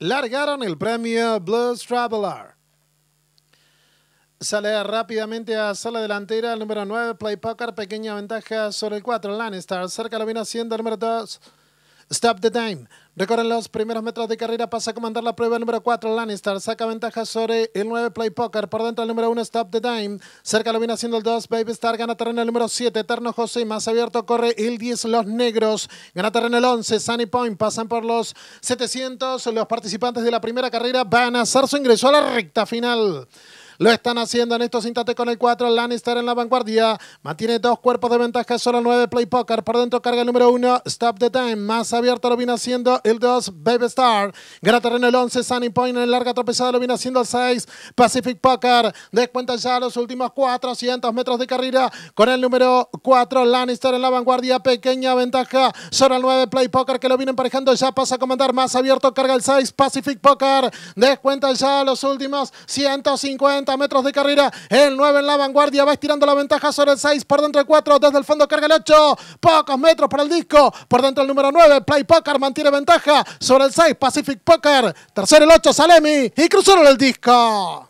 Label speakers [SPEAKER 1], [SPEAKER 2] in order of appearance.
[SPEAKER 1] largaron el premio Blues Traveler. Sale rápidamente a sala delantera el número 9, Play Poker, pequeña ventaja sobre el 4, Lannister. Cerca lo viene haciendo el número 2. Stop the Time. Recorren los primeros metros de carrera, pasa a comandar la prueba el número 4, Lannister, saca ventaja sobre el 9, Play Poker, por dentro el número 1, Stop the Time, cerca lo viene haciendo el 2, Baby Star, gana terreno el número 7, Eterno José, más abierto corre el 10, Los Negros, gana terreno el 11, Sunny Point, pasan por los 700, los participantes de la primera carrera van a hacer su ingreso a la recta final. Lo están haciendo en estos instantes con el 4. Lannister en la vanguardia. Mantiene dos cuerpos de ventaja. Solo 9. Play Poker. Por dentro carga el número 1. Stop the Time. Más abierto lo viene haciendo el 2. Baby Star. Gran terreno el 11. Sunny Point en larga tropezada. Lo viene haciendo el 6. Pacific Poker. Descuenta ya los últimos 400 metros de carrera. Con el número 4. Lannister en la vanguardia. Pequeña ventaja. Solo 9. Play Poker que lo viene emparejando. Ya pasa a comandar. Más abierto carga el 6. Pacific Poker. Descuenta ya los últimos 150 metros de carrera. El 9 en la vanguardia va estirando la ventaja sobre el 6. Por dentro el 4. Desde el fondo carga el 8. Pocos metros para el disco. Por dentro el número 9. Play Poker mantiene ventaja sobre el 6. Pacific Poker. Tercero el 8. Salemi. Y cruzaron el disco.